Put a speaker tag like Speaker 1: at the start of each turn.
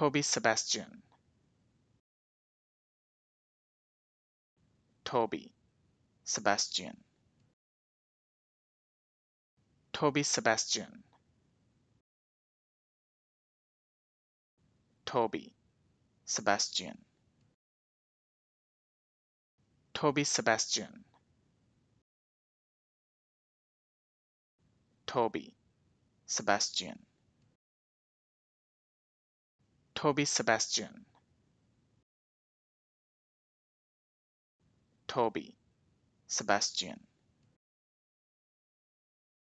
Speaker 1: Toby Sebastian. Toby Sebastian. Toby Sebastian. Toby Sebastian. Toby Sebastian. Toby Sebastian. Toby Sebastian Toby Sebastian